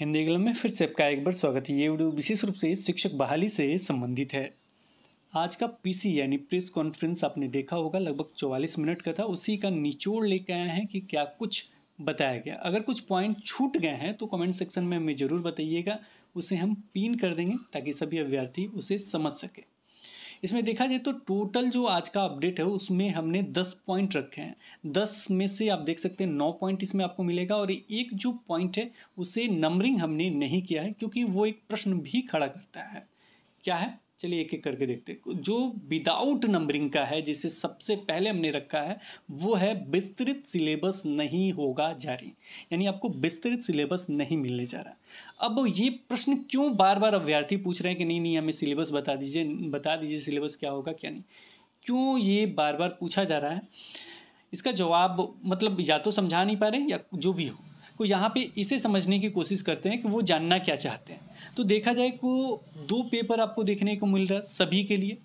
हिंदी कलम में फिर से आपका एक बार स्वागत है ये वीडियो विशेष रूप से शिक्षक बहाली से संबंधित है आज का पीसी यानी प्रेस कॉन्फ्रेंस आपने देखा होगा लगभग 44 मिनट का था उसी का निचोड़ लेके आए हैं कि क्या कुछ बताया गया अगर कुछ पॉइंट छूट गए हैं तो कमेंट सेक्शन में हमें ज़रूर बताइएगा उसे हम पिन कर देंगे ताकि सभी अभ्यर्थी उसे समझ सकें इसमें देखा जाए तो टोटल जो आज का अपडेट है उसमें हमने दस पॉइंट रखे हैं दस में से आप देख सकते हैं नौ पॉइंट इसमें आपको मिलेगा और एक जो पॉइंट है उसे नंबरिंग हमने नहीं किया है क्योंकि वो एक प्रश्न भी खड़ा करता है क्या है चलिए एक एक करके देखते हैं जो विदाउट नंबरिंग का है जिसे सबसे पहले हमने रखा है वो है विस्तृत सिलेबस नहीं होगा जारी यानी आपको विस्तृत सिलेबस नहीं मिलने जा रहा अब ये प्रश्न क्यों बार बार अभ्यर्थी पूछ रहे हैं कि नहीं नहीं हमें सिलेबस बता दीजिए बता दीजिए सिलेबस क्या होगा क्या नहीं क्यों ये बार बार पूछा जा रहा है इसका जवाब मतलब या तो समझा नहीं पा रहे या जो भी हो तो यहाँ पे इसे समझने की कोशिश करते हैं कि वो जानना क्या चाहते हैं तो देखा जाए तो दो पेपर आपको देखने को मिल रहा है सभी के लिए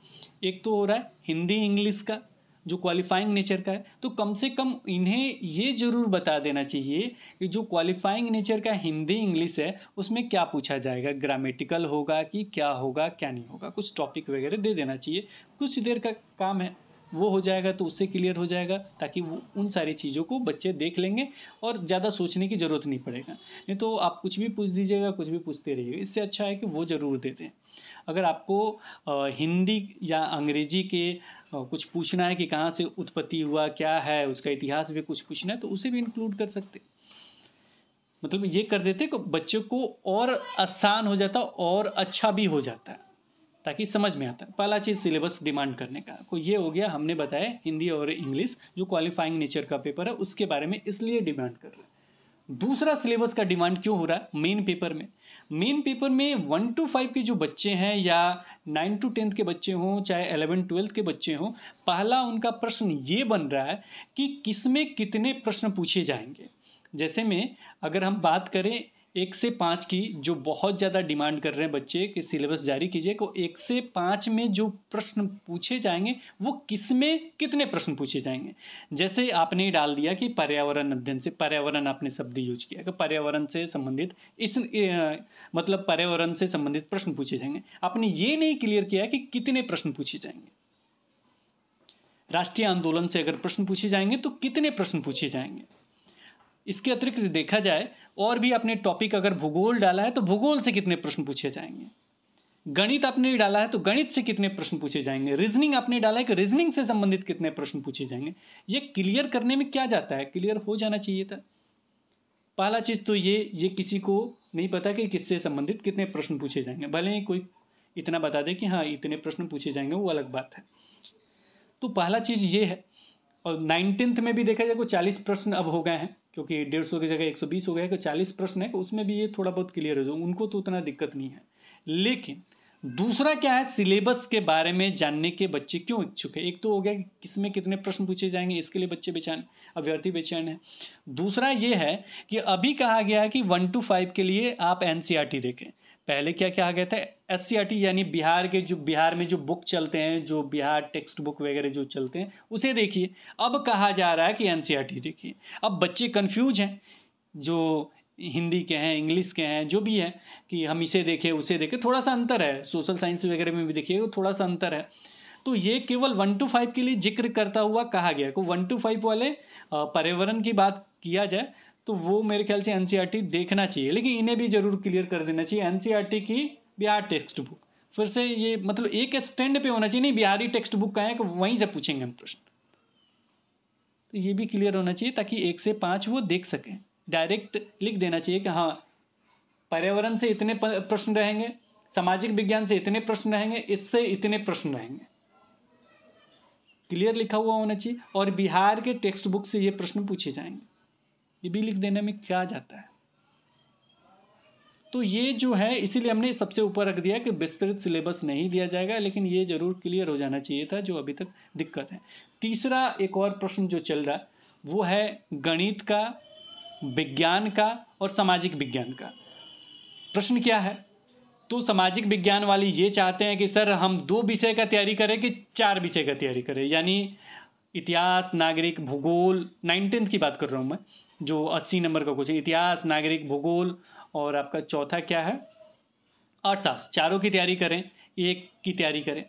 एक तो हो रहा है हिंदी इंग्लिश का जो क्वालिफाइंग नेचर का है तो कम से कम इन्हें ये ज़रूर बता देना चाहिए कि जो क्वालिफाइंग नेचर का हिंदी इंग्लिश है उसमें क्या पूछा जाएगा ग्रामेटिकल होगा कि क्या होगा क्या नहीं होगा कुछ टॉपिक वगैरह दे देना चाहिए कुछ देर का काम है वो हो जाएगा तो उससे क्लियर हो जाएगा ताकि वो उन सारी चीज़ों को बच्चे देख लेंगे और ज़्यादा सोचने की ज़रूरत नहीं पड़ेगा नहीं तो आप कुछ भी पूछ दीजिएगा कुछ भी पूछते रहिएगा इससे अच्छा है कि वो ज़रूर देते हैं अगर आपको हिंदी या अंग्रेजी के कुछ पूछना है कि कहाँ से उत्पत्ति हुआ क्या है उसका इतिहास भी कुछ पूछना है तो उसे भी इंक्लूड कर सकते मतलब ये कर देते बच्चों को और आसान हो जाता और अच्छा भी हो जाता है ताकि समझ में आता है पहला चीज़ सिलेबस डिमांड करने का तो ये हो गया हमने बताया हिंदी और इंग्लिश जो क्वालिफाइंग नेचर का पेपर है उसके बारे में इसलिए डिमांड कर रहा है दूसरा सिलेबस का डिमांड क्यों हो रहा है मेन पेपर में मेन पेपर में वन टू फाइव के जो बच्चे हैं या नाइन टू टेंथ के बच्चे हों चाहे एलेवन ट्वेल्थ के बच्चे हों पहला उनका प्रश्न ये बन रहा है कि किस में कितने प्रश्न पूछे जाएंगे जैसे में अगर हम बात करें एक से पाँच की जो बहुत ज़्यादा डिमांड कर रहे हैं बच्चे कि सिलेबस जारी कीजिए को तो एक से पाँच में जो प्रश्न पूछे जाएंगे वो किस में कितने प्रश्न पूछे जाएंगे जैसे आपने डाल दिया कि पर्यावरण अध्ययन से पर्यावरण आपने शब्द यूज किया कि पर्यावरण से संबंधित इस ए, मतलब पर्यावरण से संबंधित प्रश्न पूछे जाएंगे आपने ये नहीं क्लियर किया कि कितने प्रश्न पूछे जाएंगे राष्ट्रीय आंदोलन से अगर प्रश्न पूछे जाएंगे तो कितने प्रश्न पूछे जाएंगे इसके अतिरिक्त देखा जाए और भी अपने टॉपिक अगर भूगोल डाला है तो भूगोल से कितने प्रश्न पूछे जाएंगे गणित आपने डाला है तो गणित से कितने प्रश्न पूछे जाएंगे रीजनिंग आपने डाला है कि रीजनिंग से संबंधित कितने प्रश्न पूछे जाएंगे ये क्लियर करने में क्या जाता है क्लियर हो जाना चाहिए था पहला चीज़ तो ये ये किसी को नहीं पता कि किससे संबंधित कितने प्रश्न पूछे जाएंगे भले ही कोई इतना बता दे कि हाँ इतने प्रश्न पूछे जाएंगे वो अलग बात है तो पहला चीज़ ये है और नाइनटीन्थ में भी देखा जाए को चालीस प्रश्न अब हो गए हैं क्योंकि डेढ़ सौ की जगह एक सौ बीस हो गया कि चालीस प्रश्न है उसमें भी ये थोड़ा बहुत क्लियर हो जाए उनको तो उतना दिक्कत नहीं है लेकिन दूसरा क्या है सिलेबस के बारे में जानने के बच्चे क्यों इच्छुक है एक तो हो गया कि किसमें कितने प्रश्न पूछे जाएंगे इसके लिए बच्चे बेचैन अभ्यर्थी बेचैन है दूसरा ये है कि अभी कहा गया है कि वन टू फाइव के लिए आप एन e देखें पहले क्या कहा गया था एस e यानी बिहार के जो बिहार में जो बुक चलते हैं जो बिहार टेक्स्ट बुक वगैरह जो चलते हैं उसे देखिए अब कहा जा रहा है कि एन e देखिए अब बच्चे कन्फ्यूज हैं जो हिंदी के हैं इंग्लिश के हैं जो भी है कि हम इसे देखें उसे देखें थोड़ा सा अंतर है सोशल साइंस वगैरह में भी देखिए थोड़ा सा अंतर है तो ये केवल वन टू फाइव के लिए जिक्र करता हुआ कहा गया को वन टू फाइव वाले पर्यावरण की बात किया जाए तो वो मेरे ख्याल से एन e देखना चाहिए लेकिन इन्हें भी जरूर क्लियर कर देना चाहिए एन e की बिहार टेक्स्ट बुक फिर से ये मतलब एक स्टैंड पे होना चाहिए नहीं बिहारी टेक्स्ट बुक का है कि वहीं से पूछेंगे हम प्रश्न तो ये भी क्लियर होना चाहिए ताकि एक से पाँच वो देख सकें डायरेक्ट लिख देना चाहिए कि हाँ पर्यावरण से इतने प्रश्न रहेंगे सामाजिक विज्ञान से इतने प्रश्न रहेंगे इससे इतने प्रश्न रहेंगे क्लियर लिखा हुआ होना चाहिए और बिहार के टेक्स्ट बुक से ये प्रश्न पूछे जाएंगे ये भी लिख देने में क्या जाता है तो ये जो है इसीलिए हमने सबसे ऊपर रख दिया कि विस्तृत सिलेबस नहीं दिया जाएगा लेकिन ये ज़रूर क्लियर हो जाना चाहिए था जो अभी तक दिक्कत है तीसरा एक और प्रश्न जो चल रहा है वो है गणित का विज्ञान का और सामाजिक विज्ञान का प्रश्न क्या है तो सामाजिक विज्ञान वाले ये चाहते हैं कि सर हम दो विषय का तैयारी करें कि चार विषय का तैयारी करें यानी इतिहास नागरिक भूगोल नाइनटीन की बात कर रहा हूँ मैं जो अस्सी नंबर का क्वेश्चन इतिहास नागरिक भूगोल और आपका चौथा क्या है अर्थशास्त्र चारों की तैयारी करें एक की तैयारी करें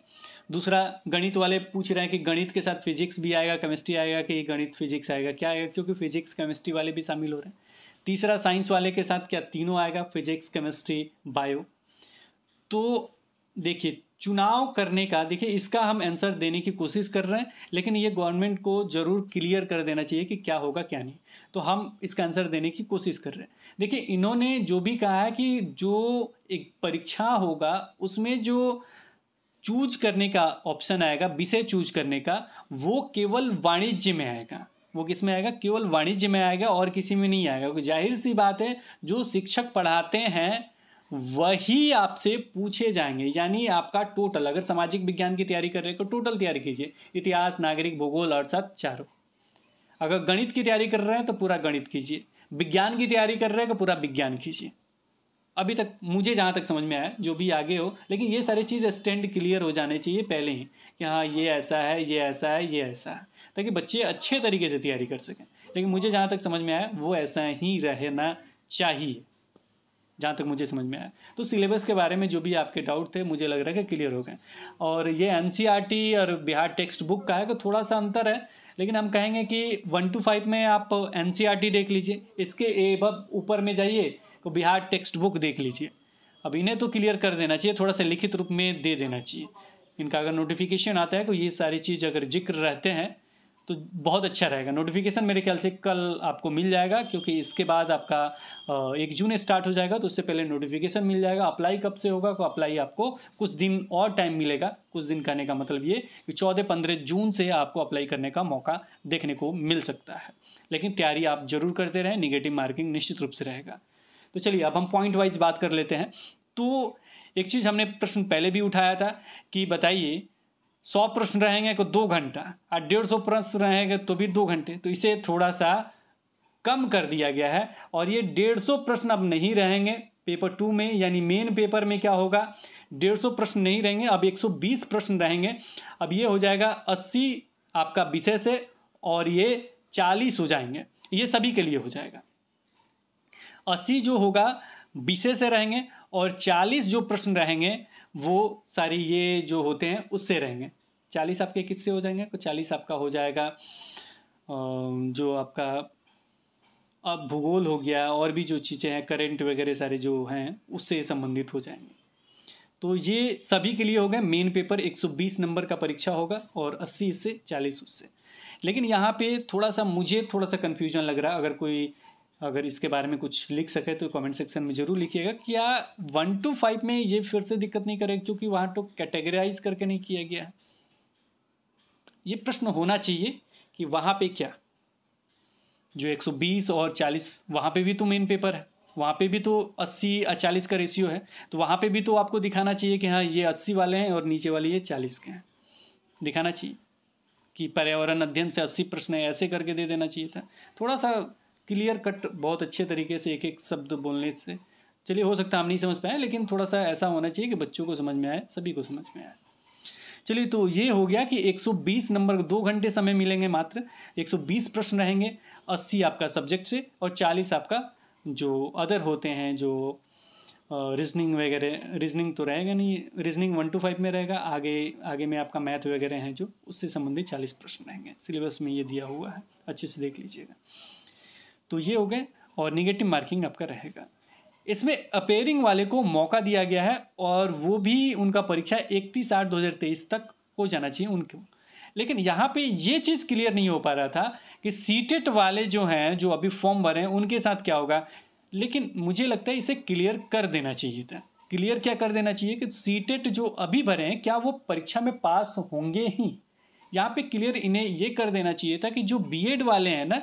दूसरा गणित वाले पूछ रहे हैं कि गणित के साथ फिजिक्स भी आएगा केमिस्ट्री आएगा कि गणित फिजिक्स आएगा क्या आएगा क्योंकि फिजिक्स केमिस्ट्री वाले भी शामिल हो रहे हैं तीसरा साइंस वाले के साथ क्या तीनों आएगा फिजिक्स केमिस्ट्री बायो तो देखिए चुनाव करने का देखिए इसका हम आंसर देने की कोशिश कर रहे हैं लेकिन ये गवर्नमेंट को ज़रूर क्लियर कर देना चाहिए कि क्या होगा क्या नहीं तो हम इसका आंसर देने की कोशिश कर रहे हैं देखिए इन्होंने जो भी कहा है कि जो एक परीक्षा होगा उसमें जो चूज करने का ऑप्शन आएगा विषय चूज करने का वो केवल वाणिज्य में आएगा वो किस में आएगा केवल वाणिज्य में आएगा और किसी में नहीं आएगा क्योंकि जाहिर सी बात है जो शिक्षक पढ़ाते हैं वही आपसे पूछे जाएंगे यानी आपका टोटल अगर सामाजिक विज्ञान की तैयारी कर रहे हो तो टोटल तैयारी कीजिए इतिहास नागरिक भूगोल अर्थशास्त्र चारों अगर गणित की तैयारी कर रहे हैं तो पूरा गणित कीजिए विज्ञान की तैयारी कर रहे हैं तो पूरा विज्ञान कीजिए अभी तक मुझे जहाँ तक समझ में आया जो भी आगे हो लेकिन ये सारी चीज़ स्टैंड क्लियर हो जाने चाहिए पहले ही कि हाँ ये ऐसा है ये ऐसा है ये ऐसा है ताकि बच्चे अच्छे तरीके से तैयारी कर सकें लेकिन मुझे जहाँ तक समझ में आया वो ऐसा ही रहना चाहिए जहाँ तक मुझे समझ में आया तो सिलेबस के बारे में जो भी आपके डाउट थे मुझे लग रहा है कि क्लियर हो गए और ये एन e और बिहार टेक्स्ट बुक का है तो थोड़ा सा अंतर है लेकिन हम कहेंगे कि वन टू फाइव में आप एन e देख लीजिए इसके एब ऊपर में जाइए को तो बिहार टेक्स्ट बुक देख लीजिए अब इन्हें तो क्लियर कर देना चाहिए थोड़ा सा लिखित रूप में दे देना चाहिए इनका अगर नोटिफिकेशन आता है तो ये सारी चीज़ अगर जिक्र रहते हैं तो बहुत अच्छा रहेगा नोटिफिकेशन मेरे ख्याल से कल आपको मिल जाएगा क्योंकि इसके बाद आपका एक जून स्टार्ट हो जाएगा तो उससे पहले नोटिफिकेशन मिल जाएगा अप्लाई कब से होगा तो अप्लाई आपको कुछ दिन और टाइम मिलेगा कुछ दिन करने का मतलब ये कि चौदह पंद्रह जून से आपको अप्लाई करने का मौका देखने को मिल सकता है लेकिन तैयारी आप जरूर करते रहें निगेटिव मार्किंग निश्चित रूप से रहेगा तो चलिए अब हम पॉइंट वाइज बात कर लेते हैं तो एक चीज़ हमने प्रश्न पहले भी उठाया था कि बताइए सौ प्रश्न रहेंगे तो दो घंटा और डेढ़ सौ प्रश्न रहेंगे तो भी दो घंटे तो इसे थोड़ा सा कम कर दिया गया है और ये डेढ़ सौ प्रश्न अब नहीं रहेंगे पेपर टू में यानी मेन पेपर में क्या होगा डेढ़ सौ प्रश्न नहीं रहेंगे अब एक सौ बीस प्रश्न रहेंगे अब ये हो जाएगा अस्सी आपका विषय से और ये चालीस हो जाएंगे ये सभी के लिए हो जाएगा अस्सी जो होगा विषय से रहेंगे और चालीस जो प्रश्न रहेंगे वो सारी ये जो होते हैं उससे रहेंगे चालीस आपके किससे हो जाएंगे तो चालीस आपका हो जाएगा जो आपका अब भूगोल हो गया और भी जो चीज़ें हैं करंट वगैरह सारे जो हैं उससे संबंधित हो जाएंगे तो ये सभी के लिए हो गए मेन पेपर 120 नंबर का परीक्षा होगा और 80 से 40 उससे लेकिन यहाँ पे थोड़ा सा मुझे थोड़ा सा कन्फ्यूजन लग रहा है अगर कोई अगर इसके बारे में कुछ लिख सके तो कमेंट सेक्शन में ज़रूर लिखिएगा क्या वन टू फाइव में ये फिर से दिक्कत नहीं करेगी क्योंकि वहाँ तो कैटेगराइज करके नहीं किया गया ये प्रश्न होना चाहिए कि वहाँ पे क्या जो 120 और 40 वहाँ पे भी तो मेन पेपर है वहाँ पे भी तो 80 और चालीस का रेशियो है तो वहाँ पे भी तो आपको दिखाना चाहिए कि हाँ ये 80 वाले हैं और नीचे वाले ये 40 के हैं दिखाना चाहिए कि पर्यावरण अध्ययन से 80 प्रश्न ऐसे करके दे देना चाहिए था थोड़ा सा क्लियर कट बहुत अच्छे तरीके से एक एक शब्द बोलने से चलिए हो सकता है हम नहीं समझ पाए लेकिन थोड़ा सा ऐसा होना चाहिए कि बच्चों को समझ में आए सभी को समझ में आए चलिए तो ये हो गया कि 120 नंबर दो घंटे समय मिलेंगे मात्र 120 प्रश्न रहेंगे 80 आपका सब्जेक्ट से और 40 आपका जो अदर होते हैं जो रीजनिंग वगैरह रीजनिंग तो रहेगा नहीं रीजनिंग वन टू फाइव में रहेगा आगे आगे में आपका मैथ वगैरह है जो उससे संबंधित चालीस प्रश्न रहेंगे सिलेबस में ये दिया हुआ है अच्छे से देख लीजिएगा तो ये हो गए और निगेटिव मार्किंग आपका रहेगा इसमें अपेयरिंग वाले को मौका दिया गया है और वो भी उनका परीक्षा इकतीस आठ दो हज़ार तेईस तक हो जाना चाहिए उनको लेकिन यहाँ पे ये चीज़ क्लियर नहीं हो पा रहा था कि सीटेट वाले जो हैं जो अभी फॉर्म भरे हैं उनके साथ क्या होगा लेकिन मुझे लगता है इसे क्लियर कर देना चाहिए था क्लियर क्या कर देना चाहिए कि सीटेट जो अभी भरे हैं क्या वो परीक्षा में पास होंगे ही यहाँ पे क्लियर इन्हें ये कर देना चाहिए था कि जो बीएड वाले हैं ना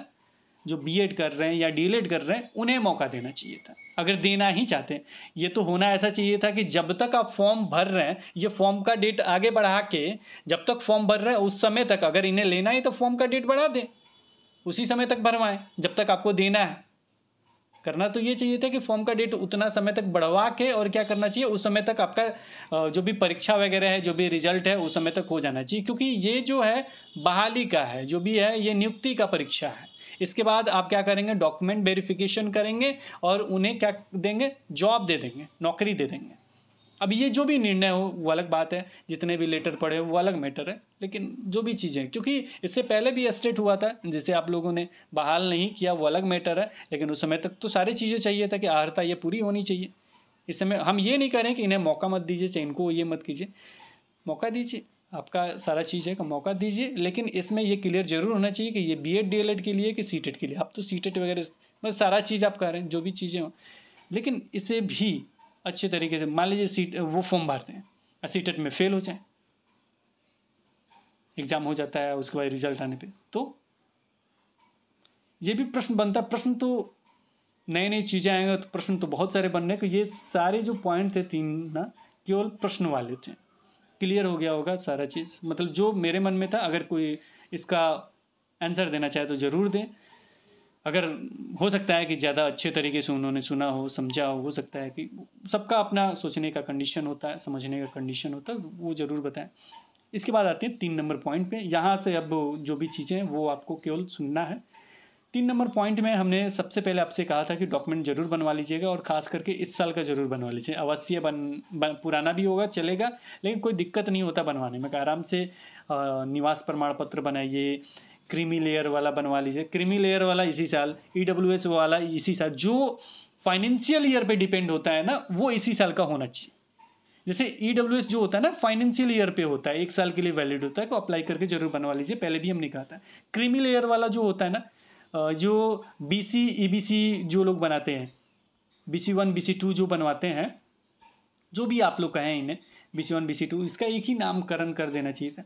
जो बीएड कर रहे हैं या डीएलएड कर रहे हैं उन्हें मौका देना चाहिए था अगर देना ही चाहते हैं ये तो होना ऐसा चाहिए था कि जब तक आप फॉर्म भर रहे हैं ये फॉर्म का डेट आगे बढ़ा के जब तक फॉर्म भर रहे हैं उस समय तक अगर इन्हें लेना है तो फॉर्म का डेट बढ़ा दें उसी समय तक भरवाएं जब तक आपको देना है करना तो ये चाहिए था कि फॉर्म का डेट उतना समय तक बढ़वा के और क्या करना चाहिए उस समय तक आपका जो भी परीक्षा वगैरह है जो भी रिजल्ट है उस समय तक हो जाना चाहिए क्योंकि ये जो है बहाली का है जो भी है ये नियुक्ति का परीक्षा है इसके बाद आप क्या करेंगे डॉक्यूमेंट वेरिफिकेशन करेंगे और उन्हें क्या देंगे जॉब दे देंगे नौकरी दे देंगे अब ये जो भी निर्णय हो वो अलग बात है जितने भी लेटर पढ़े हो वो अलग मैटर है लेकिन जो भी चीज़ें हैं क्योंकि इससे पहले भी एस्टेट हुआ था जिसे आप लोगों ने बहाल नहीं किया वो अलग मैटर है लेकिन उस समय तक तो सारी चीज़ें चाहिए था कि आहता ये पूरी होनी चाहिए इस समय हम ये नहीं करें कि इन्हें मौका मत दीजिए चाहे इनको ये मत कीजिए मौका दीजिए आपका सारा चीज़ है का मौका दीजिए लेकिन इसमें ये क्लियर जरूर होना चाहिए कि ये बी एड के लिए कि सी के लिए आप तो सी टेट वगैरह मतलब सारा चीज़ आप कर रहे हैं जो भी चीज़ें हों लेकिन इसे भी अच्छे तरीके से मान लीजिए सीट वो फॉर्म भरते हैं और सी में फेल हो जाए एग्ज़ाम हो जाता है उसके बाद रिजल्ट आने पर तो ये भी प्रश्न बनता प्रश्न तो नई नई चीज़ें आएंगे तो प्रश्न तो बहुत सारे बनने हैं ये सारे जो पॉइंट थे तीन ना केवल प्रश्न वाले थे क्लियर हो गया होगा सारा चीज़ मतलब जो मेरे मन में था अगर कोई इसका आंसर देना चाहे तो ज़रूर दें अगर हो सकता है कि ज़्यादा अच्छे तरीके से उन्होंने सुना हो समझा हो हो सकता है कि सबका अपना सोचने का कंडीशन होता है समझने का कंडीशन होता है वो ज़रूर बताएं इसके बाद आते हैं तीन नंबर पॉइंट पे यहाँ से अब जो भी चीज़ें हैं वो आपको केवल सुनना है तीन नंबर पॉइंट में हमने सबसे पहले आपसे कहा था कि डॉक्यूमेंट जरूर बनवा लीजिएगा और खास करके इस साल का जरूर बनवा लीजिए अवश्य बन, बन पुराना भी होगा चलेगा लेकिन कोई दिक्कत नहीं होता बनवाने में आराम से निवास प्रमाण पत्र बनाइए क्रीमी लेयर वाला बनवा लीजिए क्रीमी लेयर वाला इसी साल ई e वाला इसी साल जो फाइनेंशियल ईयर पर डिपेंड होता है ना वो इसी साल का होना चाहिए जैसे ई e जो होता है ना फाइनेंशियल ईयर पे होता है एक साल के लिए वैलिड होता है को तो अप्लाई करके जरूर बनवा लीजिए पहले भी हमने कहा था क्रीमी लेयर वाला जो होता है ना जो B C E B C जो लोग बनाते हैं B C one B C two जो बनवाते हैं जो भी आप लोग कहें इन्हें B C one B C two इसका एक ही नामकरण कर देना चाहिए था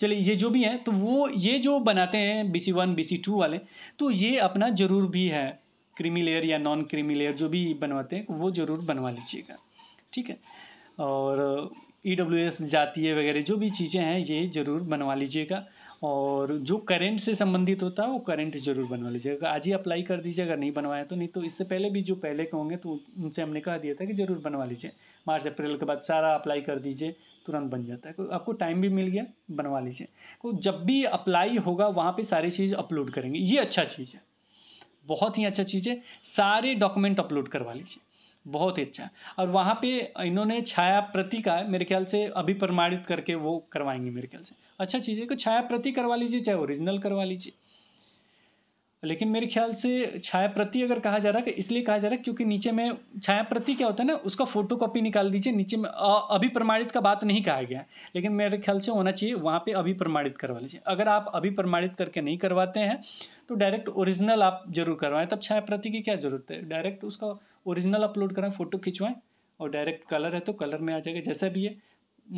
चलिए ये जो भी हैं तो वो ये जो बनाते हैं B C one B C two वाले तो ये अपना ज़रूर भी है क्रीमी लेयर या नॉन क्रीमी लेयर जो भी बनवाते हैं वो ज़रूर बनवा लीजिएगा ठीक है और ई डब्ल्यू एस जातीय वगैरह जो भी चीज़ें हैं ये ज़रूर बनवा लीजिएगा और जो करंट से संबंधित होता है वो करंट जरूर बनवा लीजिएगा आज ही अप्लाई कर दीजिए अगर नहीं बनवाया तो नहीं तो इससे पहले भी जो पहले के होंगे तो उनसे हमने कहा दिया था कि ज़रूर बनवा लीजिए मार्च अप्रैल के बाद सारा अप्लाई कर दीजिए तुरंत बन जाता है आपको टाइम भी मिल गया बनवा लीजिए तो जब भी अप्लाई होगा वहाँ पर सारी चीज़ अपलोड करेंगे ये अच्छा चीज़ है बहुत ही अच्छा चीज़ है सारे डॉक्यूमेंट अपलोड करवा लीजिए बहुत ही अच्छा और वहाँ पे इन्होंने छाया प्रति का मेरे ख्याल से अभी प्रमाणित करके वो करवाएंगे मेरे ख्याल से अच्छा चीज़ है कि छाया प्रति करवा लीजिए चाहे ओरिजिनल करवा लीजिए लेकिन मेरे ख्याल से छाया प्रति अगर कहा जा रहा है इसलिए कहा जा रहा है क्योंकि नीचे में छाया प्रति क्या होता है ना उसका फोटो कॉपी निकाल दीजिए नीचे में अभी प्रमाणित का बात नहीं कहा गया लेकिन मेरे ख्याल से होना चाहिए वहाँ पे अभी प्रमाणित करवा लीजिए अगर आप अभी प्रमाणित करके नहीं करवाते हैं तो डायरेक्ट ओरिजिनल आप जरूर करवाएं तब छाया प्रति की क्या जरूरत है डायरेक्ट उसका ओरिजिनल अपलोड करें फ़ोटो खिंचवाएं और डायरेक्ट कलर है तो कलर में आ जाएगा जैसा भी है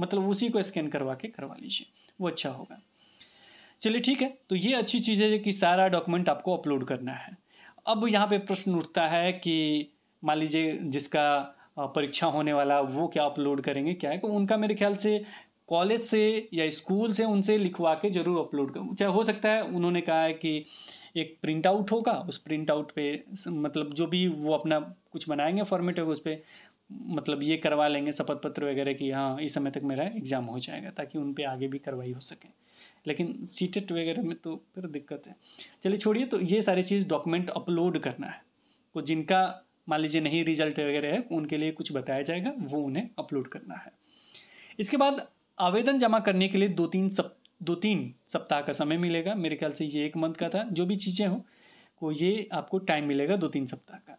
मतलब उसी को स्कैन करवा के करवा लीजिए वो अच्छा होगा चलिए ठीक है तो ये अच्छी चीज़ है कि सारा डॉक्यूमेंट आपको अपलोड करना है अब यहाँ पे प्रश्न उठता है कि मान लीजिए जिसका परीक्षा होने वाला वो क्या अपलोड करेंगे क्या है कि तो उनका मेरे ख्याल से कॉलेज से या स्कूल से उनसे लिखवा के ज़रूर अपलोड करूँ चाहे हो सकता है उन्होंने कहा है कि एक प्रिंट आउट होगा उस प्रिंट आउट पे मतलब जो भी वो अपना कुछ बनाएंगे फॉर्मेट होगा उस पर मतलब ये करवा लेंगे शपथ पत्र वगैरह कि हाँ इस समय तक मेरा एग्ज़ाम हो जाएगा ताकि उन पर आगे भी कार्रवाई हो सके लेकिन सीटेट e वगैरह में तो फिर दिक्कत है चलिए छोड़िए तो ये सारी चीज़ डॉक्यूमेंट अपलोड करना है तो जिनका मान लीजिए नहीं रिजल्ट वगैरह है उनके लिए कुछ बताया जाएगा वो उन्हें अपलोड करना है इसके बाद आवेदन जमा करने के लिए दो तीन सप्ताह दो तीन सप्ताह का समय मिलेगा मेरे ख्याल से ये एक मंथ का था जो भी चीज़ें हों को ये आपको टाइम मिलेगा दो तीन सप्ताह का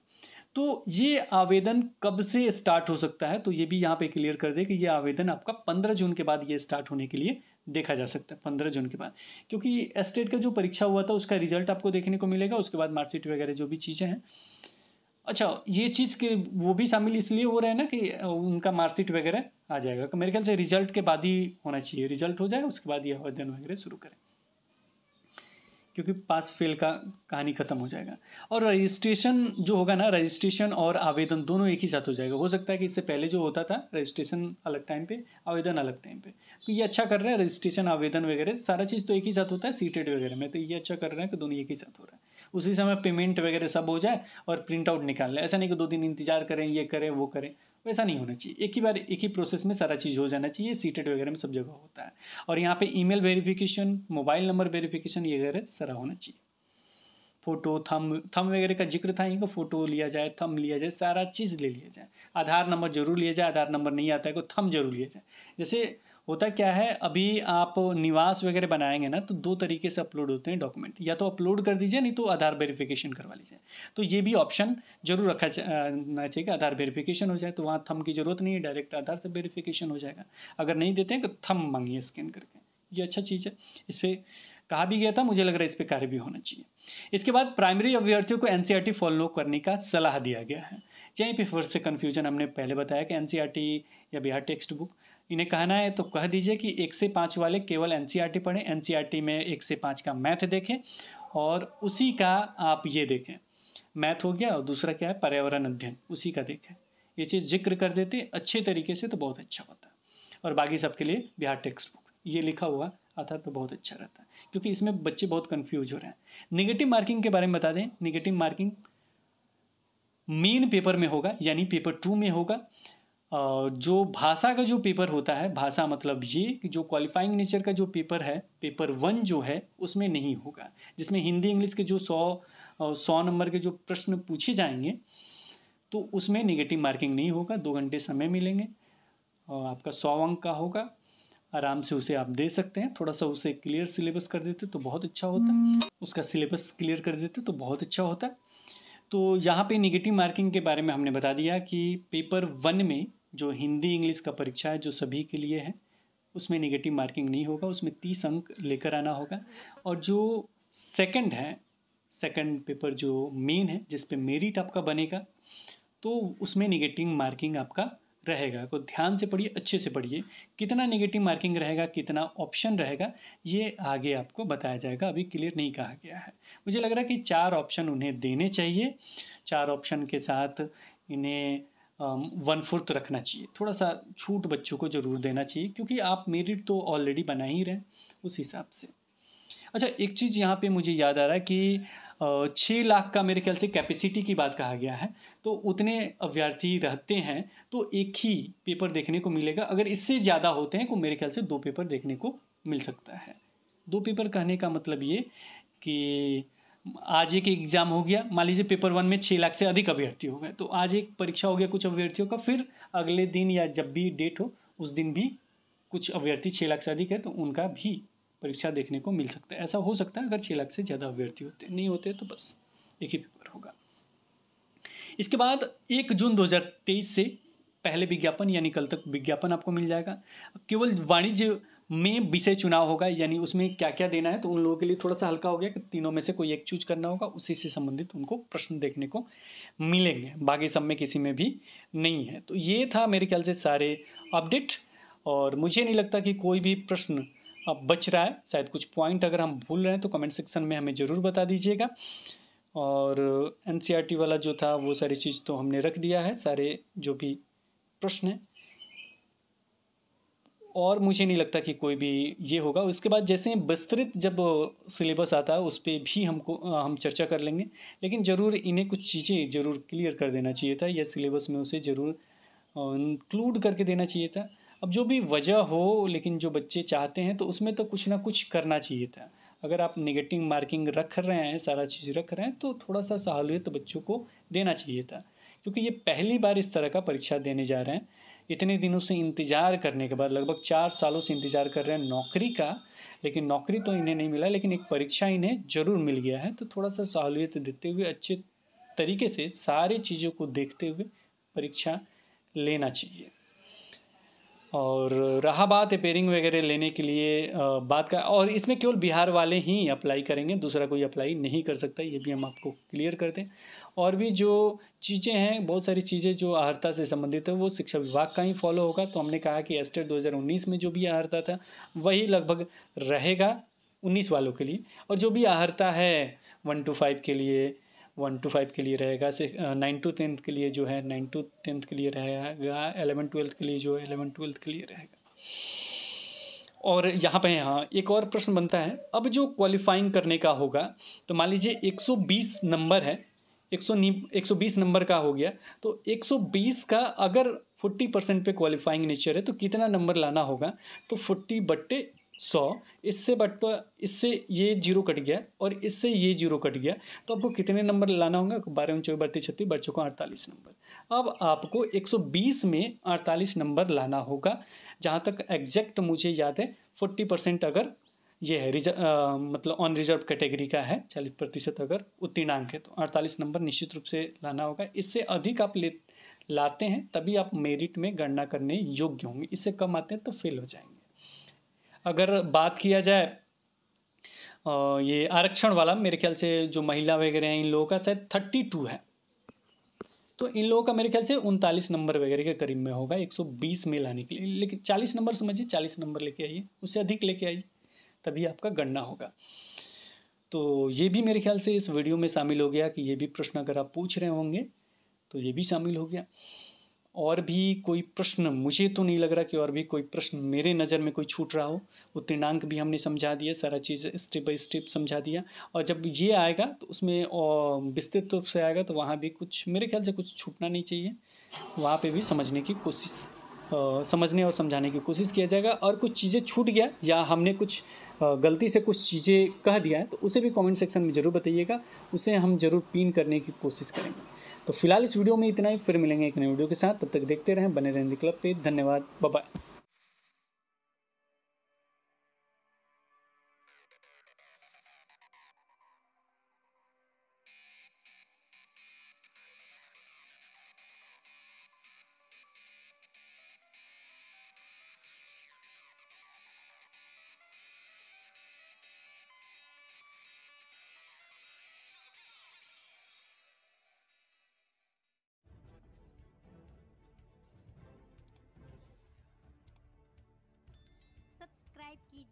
तो ये आवेदन कब से स्टार्ट हो सकता है तो ये भी यहाँ पे क्लियर कर दे कि ये आवेदन आपका पंद्रह जून के बाद ये स्टार्ट होने के लिए देखा जा सकता है पंद्रह जून के बाद क्योंकि एस्टेट का जो परीक्षा हुआ था उसका रिजल्ट आपको देखने को मिलेगा उसके बाद मार्कशीट वगैरह जो भी चीज़ें हैं अच्छा ये चीज़ के वो भी शामिल इसलिए हो रहे हैं ना कि उनका मार्कशीट वगैरह आ जाएगा तो मेरे ख्याल से रिजल्ट के बाद ही होना चाहिए रिजल्ट हो जाए उसके बाद ये आवेदन वगैरह शुरू करें क्योंकि पास फेल का कहानी ख़त्म हो जाएगा और रजिस्ट्रेशन जो होगा ना रजिस्ट्रेशन और आवेदन दोनों एक ही साथ हो जाएगा हो सकता है कि इससे पहले जो होता था रजिस्ट्रेशन अलग टाइम पे आवेदन अलग टाइम पे तो ये अच्छा कर रहे हैं रजिस्ट्रेशन आवेदन वगैरह सारा चीज़ तो एक ही साथ होता है सीटेड वगैरह में तो ये अच्छा कर रहे हैं कि दोनों एक ही साथ हो रहा है उसी समय पेमेंट वगैरह सब हो जाए और प्रिंट आउट निकाल लें ऐसा नहीं कि दो दिन इंतजार करें ये करें वो करें वैसा नहीं होना चाहिए एक ही बार एक ही प्रोसेस में सारा चीज़ हो जाना चाहिए सीटेट e वगैरह में सब जगह होता है और यहाँ पे email verification mobile number verification ये वगैरह सारा होना चाहिए फ़ोटो थम थम वगैरह का जिक्र था इनको फ़ोटो लिया जाए थम लिया जाए सारा चीज़ ले लिया जाए आधार नंबर जरूर लिया जाए आधार नंबर नहीं आता है को तो थम जरूर लिया जाए जैसे होता क्या है अभी आप निवास वगैरह बनाएंगे ना तो दो तरीके से अपलोड होते हैं डॉक्यूमेंट या तो अपलोड कर दीजिए नहीं तो आधार वेरिफिकेशन करवा लीजिए तो ये भी ऑप्शन जरूर रखा जाना चाहिए आधार वेरिफिकेशन हो जाए तो वहाँ थम की ज़रूरत नहीं है डायरेक्ट आधार से वेरिफिकेशन हो जाएगा अगर नहीं देते हैं तो थम मांगिए स्कैन करके ये अच्छा चीज़ है इस पर कहा भी गया था मुझे लग रहा है इस पर कार्य भी होना चाहिए इसके बाद प्राइमरी अभ्यर्थियों को एन फॉलो e करने का सलाह दिया गया है यहीं पे फिर से कन्फ्यूजन हमने पहले बताया कि एन e या बिहार टेक्स्ट बुक इन्हें कहना है तो कह दीजिए कि एक से पाँच वाले केवल एन सी e पढ़ें एन e में एक से पाँच का मैथ देखें और उसी का आप ये देखें मैथ हो गया और दूसरा क्या है पर्यावरण अध्ययन उसी का देखें ये चीज़ जिक्र कर देते अच्छे तरीके से तो बहुत अच्छा होता और बाकी सबके लिए बिहार टेक्स्ट बुक ये लिखा हुआ आता तो बहुत अच्छा रहता है क्योंकि इसमें बच्चे बहुत कन्फ्यूज हो रहे हैं निगेटिव मार्किंग के बारे में बता दें निगेटिव मार्किंग मेन पेपर में होगा यानी पेपर टू में होगा जो भाषा का जो पेपर होता है भाषा मतलब ये कि जो क्वालिफाइंग नेचर का जो पेपर है पेपर वन जो है उसमें नहीं होगा जिसमें हिंदी इंग्लिश के जो सौ सौ नंबर के जो प्रश्न पूछे जाएंगे तो उसमें नेगेटिव मार्किंग नहीं होगा दो घंटे समय मिलेंगे और आपका सौ अंक का होगा आराम से उसे आप दे सकते हैं थोड़ा सा उसे क्लियर सिलेबस कर देते तो बहुत अच्छा होता हम्म। उसका सिलेबस क्लियर कर देते तो बहुत अच्छा होता तो यहाँ पे नेगेटिव मार्किंग के बारे में हमने बता दिया कि पेपर वन में जो हिंदी इंग्लिश का परीक्षा है जो सभी के लिए है उसमें निगेटिव मार्किंग नहीं होगा उसमें तीस अंक लेकर आना होगा और जो सेकंड है सेकंड पेपर जो मेन है जिस पे मेरिट आपका बनेगा तो उसमें निगेटिव मार्किंग आपका रहेगा को ध्यान से पढ़िए अच्छे से पढ़िए कितना नेगेटिव मार्किंग रहेगा कितना ऑप्शन रहेगा ये आगे आपको बताया जाएगा अभी क्लियर नहीं कहा गया है मुझे लग रहा है कि चार ऑप्शन उन्हें देने चाहिए चार ऑप्शन के साथ इन्हें वन फोर्थ रखना चाहिए थोड़ा सा छूट बच्चों को ज़रूर देना चाहिए क्योंकि आप मेरिट तो ऑलरेडी बना ही रहे उस हिसाब से अच्छा एक चीज़ यहाँ पे मुझे याद आ रहा है कि छः लाख का मेरे ख्याल से कैपेसिटी की बात कहा गया है तो उतने अभ्यर्थी रहते हैं तो एक ही पेपर देखने को मिलेगा अगर इससे ज़्यादा होते हैं तो मेरे ख्याल से दो पेपर देखने को मिल सकता है दो पेपर कहने का मतलब ये कि आज एक एग्ज़ाम हो गया मान लीजिए पेपर वन में छः लाख से अधिक अभ्यर्थी हो गए तो आज एक परीक्षा हो गया कुछ अभ्यर्थियों का फिर अगले दिन या जब भी डेट हो उस दिन भी कुछ अभ्यर्थी छः लाख से अधिक है तो उनका भी परीक्षा देखने को मिल सकता है ऐसा हो सकता है अगर छः लाख से ज़्यादा अभ्यर्थी होते नहीं होते तो बस एक ही पेपर होगा इसके बाद एक जून दो से पहले विज्ञापन यानी कल तक विज्ञापन आपको मिल जाएगा केवल वाणिज्य में विषय चुनाव होगा यानी उसमें क्या क्या देना है तो उन लोगों के लिए थोड़ा सा हल्का हो गया कि तीनों में से कोई एक चूज करना होगा उसी से संबंधित उनको प्रश्न देखने को मिलेंगे बाकी सब में किसी में भी नहीं है तो ये था मेरे ख्याल से सारे अपडेट और मुझे नहीं लगता कि कोई भी प्रश्न अब बच रहा है शायद कुछ पॉइंट अगर हम भूल रहे हैं तो कमेंट सेक्शन में हमें ज़रूर बता दीजिएगा और एन e वाला जो था वो सारी चीज़ तो हमने रख दिया है सारे जो भी प्रश्न हैं और मुझे नहीं लगता कि कोई भी ये होगा उसके बाद जैसे विस्तृत जब सिलेबस आता है उस पर भी हमको हम चर्चा कर लेंगे लेकिन ज़रूर इन्हें कुछ चीज़ें ज़रूर क्लियर कर देना चाहिए था या सिलेबस में उसे ज़रूर इंक्लूड करके देना चाहिए था अब जो भी वजह हो लेकिन जो बच्चे चाहते हैं तो उसमें तो कुछ ना कुछ करना चाहिए था अगर आप निगेटिव मार्किंग रख रहे हैं सारा चीज़ रख रहे हैं तो थोड़ा सा सहूलियत बच्चों को देना चाहिए था क्योंकि ये पहली बार इस तरह का परीक्षा देने जा रहे हैं इतने दिनों से इंतज़ार करने के बाद लगभग चार सालों से इंतज़ार कर रहे हैं नौकरी का लेकिन नौकरी तो इन्हें नहीं मिला लेकिन एक परीक्षा इन्हें ज़रूर मिल गया है तो थोड़ा सा सहूलियत देते हुए अच्छे तरीके से सारी चीज़ों को देखते हुए परीक्षा लेना चाहिए और रहा बात अपेयरिंग वगैरह लेने के लिए बात का और इसमें केवल बिहार वाले ही अप्लाई करेंगे दूसरा कोई अप्लाई नहीं कर सकता ये भी हम आपको क्लियर करते हैं और भी जो चीज़ें हैं बहुत सारी चीज़ें जो आहरता से संबंधित है वो शिक्षा विभाग का ही फॉलो होगा तो हमने कहा कि एस्टेट 2019 में जो भी आहरता था वही लगभग रहेगा उन्नीस वालों के लिए और जो भी आहरता है वन टू फाइव के लिए वन टू फाइव के लिए रहेगा नाइन टू टेंथ के लिए जो है नाइन टू टेंथ के लिए रहेगा एलेवन ट्वेल्थ के लिए जो है एलेवन ट्वेल्थ के लिए रहेगा और यहाँ पे हाँ एक और प्रश्न बनता है अब जो क्वालिफाइंग करने का होगा तो मान लीजिए 120 नंबर है एक सौ एक सौ बीस नंबर का हो गया तो एक सौ बीस का अगर फोर्टी परसेंट पे क्वालिफाइंग नेचर है तो कितना नंबर लाना होगा तो फोर्टी बट्टे सौ इससे बट तो इससे ये जीरो कट गया और इससे ये जीरो कट गया तो आपको कितने नंबर लाना होगा बारह चौबीस बत्तीस छत्तीस बढ़ चुका अड़तालीस नंबर अब आपको 120 में 48 नंबर लाना होगा जहाँ तक एग्जैक्ट मुझे याद है 40 परसेंट अगर ये है रिजर्व मतलब ऑन रिजर्व कैटेगरी का है चालीस प्रतिशत अगर उत्तीर्णांक है तो अड़तालीस नंबर निश्चित रूप से लाना होगा इससे अधिक आप ले लाते हैं तभी आप मेरिट में गणना करने योग्य होंगे इससे कम आते हैं तो फेल हो जाएंगे अगर बात किया जाए ये आरक्षण वाला मेरे ख्याल से जो महिला वगैरह हैं इन लोगों का शायद थर्टी टू है तो इन लोगों का मेरे ख्याल से उनतालीस नंबर वगैरह के करीब में होगा एक सौ बीस में लाने के लिए लेकिन चालीस नंबर समझिए चालीस नंबर लेके आइए उससे अधिक लेके आइए तभी आपका गणना होगा तो ये भी मेरे ख्याल से इस वीडियो में शामिल हो गया कि ये भी प्रश्न अगर आप पूछ रहे होंगे तो ये भी शामिल हो गया और भी कोई प्रश्न मुझे तो नहीं लग रहा कि और भी कोई प्रश्न मेरे नज़र में कोई छूट रहा हो उत्तीर्णांक भी हमने समझा दिया सारा चीज़ स्टेप बाय स्टेप समझा दिया और जब ये आएगा तो उसमें विस्तृत रूप से आएगा तो वहाँ भी कुछ मेरे ख्याल से कुछ छूटना नहीं चाहिए वहाँ पे भी समझने की कोशिश समझने और समझाने की कोशिश किया जाएगा और कुछ चीज़ें छूट गया या हमने कुछ गलती से कुछ चीज़ें कह दिया है तो उसे भी कमेंट सेक्शन में ज़रूर बताइएगा उसे हम ज़रूर पिन करने की कोशिश करेंगे तो फिलहाल इस वीडियो में इतना ही फिर मिलेंगे एक नए वीडियो के साथ तब तक देखते रहें बने रहें क्लब पे धन्यवाद बाय